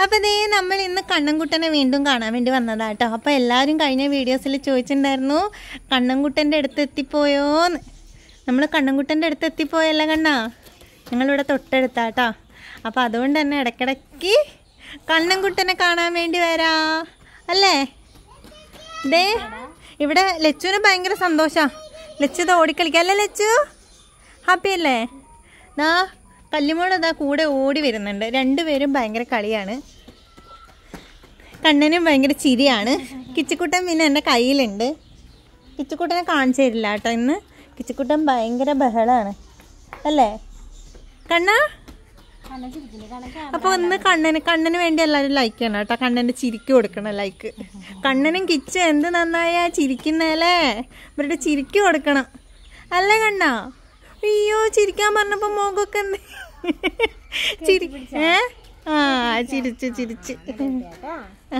അപ്പം ഇതേ നമ്മൾ ഇന്ന് കണ്ണൻകുട്ടനെ വീണ്ടും കാണാൻ വേണ്ടി വന്നതാ കേട്ടോ അപ്പോൾ എല്ലാവരും കഴിഞ്ഞ വീഡിയോസിൽ ചോദിച്ചിട്ടുണ്ടായിരുന്നു കണ്ണൻകുട്ടൻ്റെ അടുത്ത് എത്തിപ്പോയോ നമ്മൾ കണ്ണൻകുട്ടൻ്റെ അടുത്ത് എത്തിപ്പോയല്ല കണ്ണാ ഞങ്ങളിവിടെ തൊട്ടടുത്താ കേട്ടോ അപ്പോൾ അതുകൊണ്ട് തന്നെ ഇടയ്ക്കിടയ്ക്ക് കണ്ണൻകുട്ടനെ കാണാൻ വേണ്ടി വരാ അല്ലേ ദേ ഇവിടെ ലച്ചുവിന് ഭയങ്കര സന്തോഷമാണ് ലച്ചു ഇത് ഓടിക്കളിക്കാം അല്ലേ ലച്ചു ഹാപ്പി അല്ലേ ദാ കല്ലുമോൾ അതാ കൂടെ ഓടി വരുന്നുണ്ട് രണ്ടുപേരും ഭയങ്കര കളിയാണ് കണ്ണനും ഭയങ്കര ചിരിയാണ് കിച്ചക്കുട്ടൻ പിന്നെ എൻ്റെ കയ്യിലുണ്ട് കിച്ചക്കുട്ടനെ കാണിച്ചു തരില്ല കേട്ടോ ഇന്ന് കിച്ചക്കുട്ടൻ ഭയങ്കര ബഹളമാണ് അല്ലേ കണ്ണ അപ്പൊ ഒന്ന് കണ്ണന് കണ്ണന് വേണ്ടി എല്ലാവരും ലൈക്ക് ചെയ്യണം കേട്ടോ കണ്ണന്റെ ചിരിക്ക് കൊടുക്കണം ലൈക്ക് കണ്ണനും കിച്ച് എന്ത് നന്നായ ചിരിക്കുന്നല്ലേ ഇവരുടെ ചിരിക്ക് കൊടുക്കണം അല്ലേ കണ്ണാ അയ്യോ ചിരിക്കാൻ പറഞ്ഞപ്പോ മോകൊക്കെ ചിരി ഏ ആ ചിരിച്ച് ചിരിച്ച്